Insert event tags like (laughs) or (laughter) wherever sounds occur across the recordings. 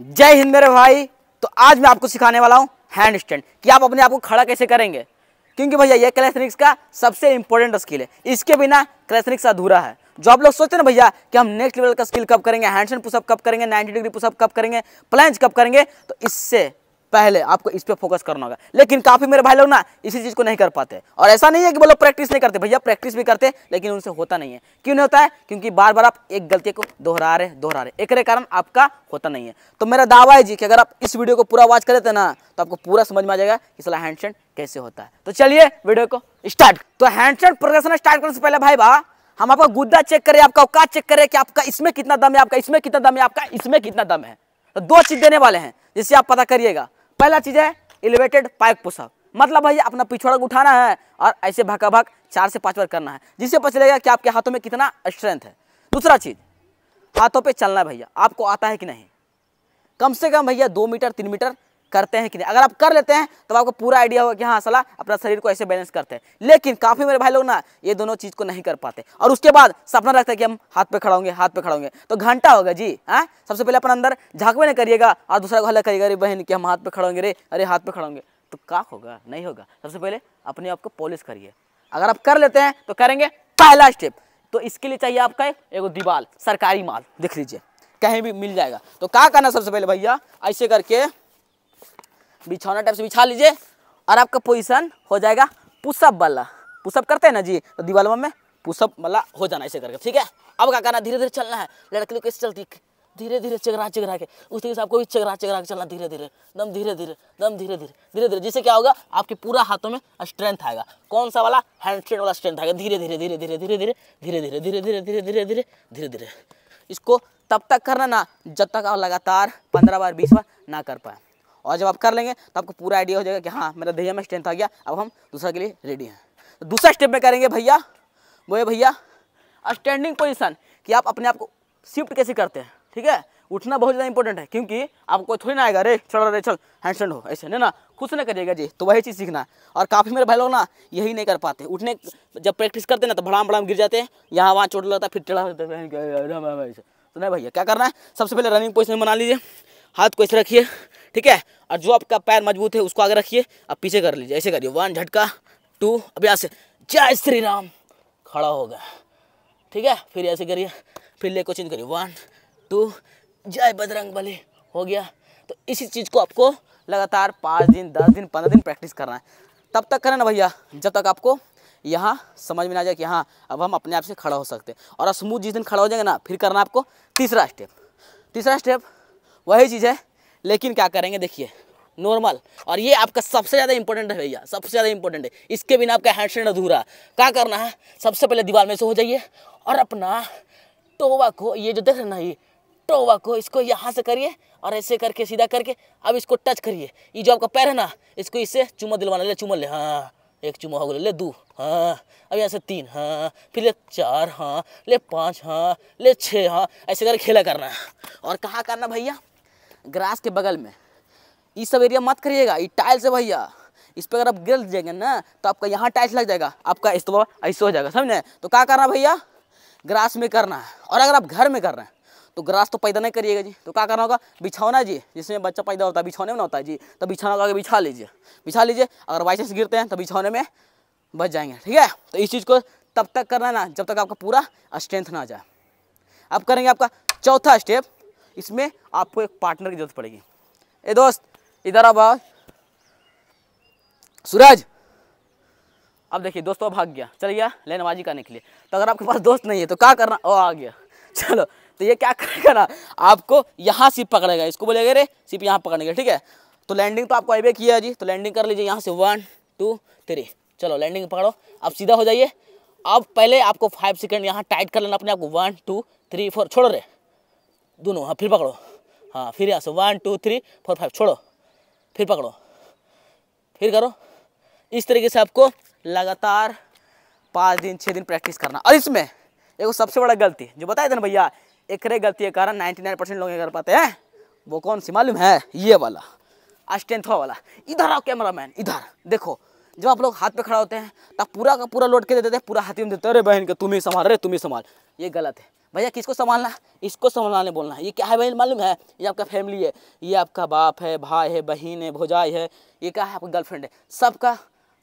जय हिंद मेरे भाई तो आज मैं आपको सिखाने वाला हूँ हैंड स्टैंड कि आप अपने आप को खड़ा कैसे करेंगे क्योंकि भैया ये क्लेसनिक्स का सबसे इंपॉर्टेंट स्किल है इसके बिना क्लैसनिक्स अधूरा है जो आप लोग सोचते ना भैया कि हम नेक्स्ट लेवल का स्किल कब करेंगे हैंड स्टैंड पुशअप कब करेंगे नाइन्टी डिग्री पुशअप कब करेंगे प्लैंज कब करेंगे तो इससे पहले आपको इस पर फोकस करना होगा लेकिन काफ़ी मेरे भाई लोग ना इसी चीज़ को नहीं कर पाते और ऐसा नहीं है कि बोलो प्रैक्टिस नहीं करते भैया प्रैक्टिस भी करते लेकिन उनसे होता नहीं है क्यों नहीं होता है क्योंकि बार बार आप एक गलती को दोहरा रहे दोहरा रहे एक कारण आपका होता नहीं है तो मेरा दावा है जी कि अगर आप इस वीडियो को पूरा वॉच कर लेते ना तो आपको पूरा समझ में आ जाएगा कि सला हैंडसेंड कैसे होता है तो चलिए वीडियो को स्टार्ट तो हैंडसेंड प्रदर्शन स्टार्ट करने से पहले भाई भा हम आपका गुद्दा चेक करें आपका औकात चेक करें कि आपका इसमें कितना दम है आपका इसमें कितना दम है आपका इसमें कितना दम है तो दो चीज देने वाले हैं जिससे आप पता करिएगा पहला चीज़ है एलिवेटेड पाइक पोशाक मतलब भैया अपना पिछड़क उठाना है और ऐसे भागा भाग चार से पाँच बार करना है जिससे पता चलेगा कि आपके हाथों में कितना स्ट्रेंथ है दूसरा चीज़ हाथों पे चलना है भैया आपको आता है कि नहीं कम से कम भैया दो मीटर तीन मीटर करते हैं कि नहीं अगर आप कर लेते हैं तो आपको पूरा आइडिया होगा कि हाँ सलाह अपना शरीर को ऐसे बैलेंस करते हैं लेकिन काफ़ी मेरे भाई लोग ना ये दोनों चीज़ को नहीं कर पाते और उसके बाद सपना रखता है कि हम हाथ पे खड़ा होंगे हाथ पे खड़ा होंगे तो घंटा होगा जी हाँ सबसे पहले अपना अंदर झाँकवे नहीं करिएगा और दूसरा को हल्ला करिएगा अरे बहन कि हम हाथ पे खड़ा होंगे रे अरे हाथ पे खड़ा होंगे तो का होगा नहीं होगा सबसे पहले अपने आप को पॉलिश करिए अगर आप कर लेते हैं तो करेंगे पहला स्टेप तो इसके लिए चाहिए आपका एक दीवाल सरकारी माल देख लीजिए कहीं भी मिल जाएगा तो क्या करना सबसे पहले भैया ऐसे करके बिछौना टाइप से बिछा लीजिए और आपका पोजिशन हो जाएगा पुषअप वाला पुशअप करते हैं ना जी तो दीवाल में पुषअप वाला हो जाना ऐसे करके ठीक है अब क्या करना धीरे धीरे चलना है लड़के लोग कैसे चलती धीरे धीरे चगरा चगरा के उस तरीके से आपको भी चगरा चगरा के चलना धीरे धीरे दम धीरे धीरे दम धीरे धीरे धीरे धीरे जिससे क्या होगा आपके पूरा हाथों में स्ट्रेंथ आएगा कौन सा वाला हैंड वाला स्ट्रेंथ आएगा धीरे धीरे धीरे धीरे धीरे धीरे धीरे धीरे धीरे धीरे धीरे धीरे धीरे धीरे धीरे इसको तब तक करना ना जब तक आप लगातार पंद्रह बार बीस बार ना कर पाए और जब आप कर लेंगे तो आपको पूरा आइडिया हो जाएगा कि हाँ मेरा दहिया में स्ट्रेंथ आ गया अब हम दूसरा के लिए रेडी हैं तो दूसरा स्टेप में करेंगे भैया वो है भैया स्टैंडिंग पोजिशन कि आप अपने आप को शिफ्ट कैसे करते हैं ठीक है उठना बहुत ज़्यादा इंपॉर्टेंट है क्योंकि आपको थोड़ी ना आएगा रे चल रे चल हैंड हो ऐसे नहीं ना कुछ ना करिएगा जी तो वही चीज़ सीखना है और काफ़ी मेरे भाई लोग ना यही नहीं कर पाते उठने जब प्रैक्टिस करते ना तो भड़ाम भड़ाम गिर जाते हैं यहाँ वहाँ चोट लगता है फिर चढ़ा होता तो नहीं भैया क्या करना है सबसे पहले रनिंग पोजिशन बना लीजिए हाथ को ऐसे रखिए ठीक है और जो आपका पैर मजबूत है उसको आगे रखिए अब पीछे कर लीजिए ऐसे करिए वन झटका टू अब यहाँ से जय श्री राम खड़ा हो गया ठीक है फिर ऐसे करिए फिर ले को चेंज करिए वन टू जय बजरंग बली हो गया तो इसी चीज़ को आपको लगातार पाँच दिन दस दिन पंद्रह दिन प्रैक्टिस करना है तब तक करें ना भैया जब तक आपको यहाँ समझ में ना जाए कि हाँ अब हम अपने आप से खड़ा हो सकते हैं और स्मूथ जिस दिन खड़ा हो जाएंगे ना फिर करना आपको तीसरा स्टेप तीसरा स्टेप वही चीज़ है लेकिन क्या करेंगे देखिए नॉर्मल और ये आपका सबसे ज़्यादा इंपॉर्टेंट है भैया सबसे ज़्यादा इंपॉर्टेंट है इसके बिना आपका हैंड स्टैंड अधूरा क्या करना है सबसे पहले दीवार में से हो जाइए और अपना टोवा को ये जो देख रहे ना ये टोवा को इसको यहाँ से करिए और ऐसे करके सीधा करके अब इसको टच करिए ये जो आपका पैर है ना इसको इससे चुमा दिलवाना ले चुमा ले हाँ एक चुमा हो गया ले दो हाँ अब यहाँ से तीन हाँ फिर ले चार हाँ ले पाँच हाँ ले छः हाँ ऐसे करके खेला करना है और कहाँ करना भैया ग्रास के बगल में ये सब एरिया मत करिएगा ये टाइल्स है भैया इस पर अगर आप गिर जाएंगे ना तो आपका यहाँ टाइल्स लग जाएगा आपका तो ऐसे हो जाएगा समझे तो क्या करना भैया ग्रास में करना है और अगर आप घर में कर रहे हैं तो ग्रास तो पैदा नहीं करिएगा जी तो क्या करना होगा बिछाना जी जिसमें बच्चा पैदा होता है बिछौने में ना होता है जी तो बिछौना होगा बिछा लीजिए बिछा लीजिए अगर बाई चांस गिरते हैं तो बिछाने में बच जाएंगे ठीक है तो इस चीज़ को तब तक करना ना जब तक आपका पूरा स्ट्रेंथ ना आ जाए अब करेंगे आपका चौथा स्टेप इसमें आपको एक पार्टनर की जरूरत पड़ेगी ए दोस्त इधर अब सूरज अब देखिए दोस्तों तो भाग गया चल गया लेनबाजी करने के लिए तो अगर आपके पास दोस्त नहीं है तो क्या करना ओ आ गया (laughs) चलो तो ये क्या करेगा ना आपको यहाँ सिप पकड़ेगा इसको बोलेगा रे सिप यहाँ पकड़ने ठीक है तो लैंडिंग तो आपको आईबे किया है जी तो लैंडिंग कर लीजिए यहाँ से वन टू थ्री चलो लैंडिंग पकड़ो आप सीधा हो जाइए अब पहले आपको फाइव सेकेंड यहाँ टाइट कर लेना अपने आपको वन टू थ्री फोर छोड़ो रे दोनों हाँ फिर पकड़ो हाँ फिर यहाँ से one two three four five छोड़ो फिर पकड़ो फिर करो इस तरीके से आपको लगातार पाँच दिन छः दिन प्रैक्टिस करना और इसमें एक सबसे बड़ा गलती जो बताए थे ना भैया एक गलती के कारण नाइन्टी नाइन परसेंट लोग कर पाते हैं वो कौन सी मालूम है ये वाला अस्टेंथ वाला इधर आओ कैमरा मैन इधर देखो जब आप लोग हाथ पे खड़ा होते हैं तब पूरा का पूरा लोड के दे देते हैं पूरा हाथी में देते अरे बहन के तुम ही संभाल रहे तुम ही संभाल ये गलत है भैया किसको संभालना इसको संभालने बोलना है ये क्या है भाई मालूम है ये आपका फैमिली है ये आपका बाप है भाई है बहन है भोजाई है ये क्या है आपका गर्लफ्रेंड है सबका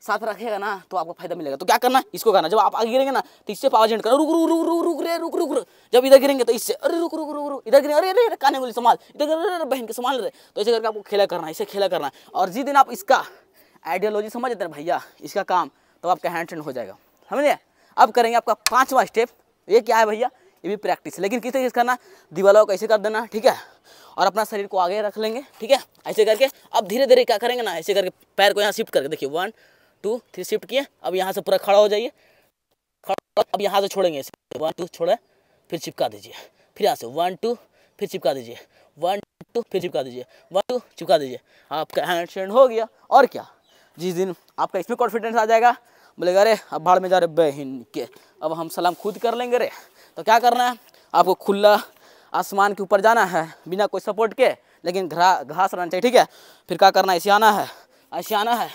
साथ रखेगा ना तो आपको फायदा मिलेगा तो क्या करना इसको करना जब आप आगे गिरेंगे ना तो इससे पावर जेंट करना रुक रुक रुक रुक रुक रे रुक रुक जब इधर गिरेंगे तो इससे अरे रुक रुक रुक रुक इधर गिरेंगे अरे अरे काने बोली संभाल इधर अरे बहन के संभाल रहे तो ऐसे करके आपको खेला करना है इसे खेला करना है और जिस दिन आप इसका आइडियोलॉजी समझ देते हैं भैया इसका काम तो आपका हैंड ट्रेंड हो जाएगा समझिए अब करेंगे आपका पाँचवा स्टेप ये क्या है भैया ये भी प्रैक्टिस लेकिन किस तरीके से करना दीवालों को कैसे कर देना ठीक है और अपना शरीर को आगे रख लेंगे ठीक है ऐसे करके अब धीरे धीरे क्या करेंगे ना ऐसे करके पैर को यहाँ शिफ्ट करके देखिए वन टू थ्री शिफ्ट किए अब यहाँ से पूरा खड़ा हो जाइए खड़ा अब यहाँ से छोड़ेंगे ऐसे वन टू छोड़े फिर चिपका दीजिए फिर यहाँ से वन टू फिर चिपका दीजिए वन टू फिर चिपका दीजिए वन टू चिपका दीजिए आपका हैंड स्टैंड हो गया और क्या जिस दिन आपका इसमें कॉन्फिडेंस आ जाएगा बोलेगा अरे अब भाड़ में जा रहे बहन के अब हम सलाम खुद कर लेंगे रे तो क्या करना है आपको खुला आसमान के ऊपर जाना है बिना कोई सपोर्ट के लेकिन घरा घास रहना चाहिए ठीक है फिर क्या करना है ऐसे आना है ऐसे आना है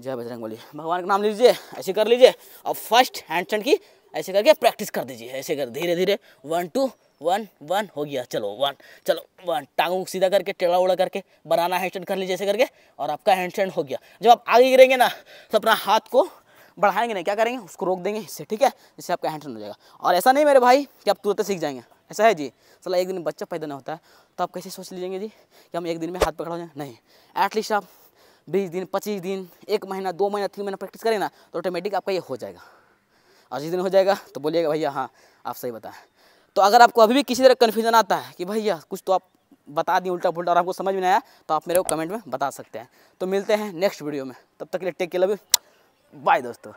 जय बजरंग बोली भगवान का नाम लीजिए ऐसे कर लीजिए और फर्स्ट हैंड स्टैंड की ऐसे करके प्रैक्टिस कर दीजिए ऐसे कर धीरे धीरे वन टू वन वन हो गया चलो वन चलो वन टांगों सीधा करके टेढ़ा उड़ा करके बनाना हैंड स्टैंड कर लीजिए ऐसे करके और आपका हैंड स्टैंड हो गया जब आप आगे गिरेंगे ना तो अपना हाथ को बढ़ाएंगे नहीं क्या करेंगे उसको रोक देंगे इससे ठीक है इससे आपका हैंड हो जाएगा और ऐसा नहीं मेरे भाई कि आप तुरंत सीख जाएंगे ऐसा है जी सला एक दिन बच्चा पैदा ना होता है तो आप कैसे सोच लीजिएंगे जी कि हम एक दिन में हाथ पकड़ा हो जाए नहीं एटलीस्ट आप बीस दिन पच्चीस दिन एक महीना दो महीना तीन महीना प्रैक्टिस करें ना तो ऑटोमेटिक आपका ये हो जाएगा और जिस दिन हो जाएगा तो बोलिएगा भैया हाँ आप सही बताएं तो अगर आपको अभी भी किसी तरह कन्फ्यूजन आता है कि भैया कुछ तो आप बता दिए उल्टा पुल्टा और आपको समझ में नहीं आया तो आप मेरे को कमेंट में बता सकते हैं तो मिलते हैं नेक्स्ट वीडियो में तब तक के लिए टेक के लिए बाय दोस्तों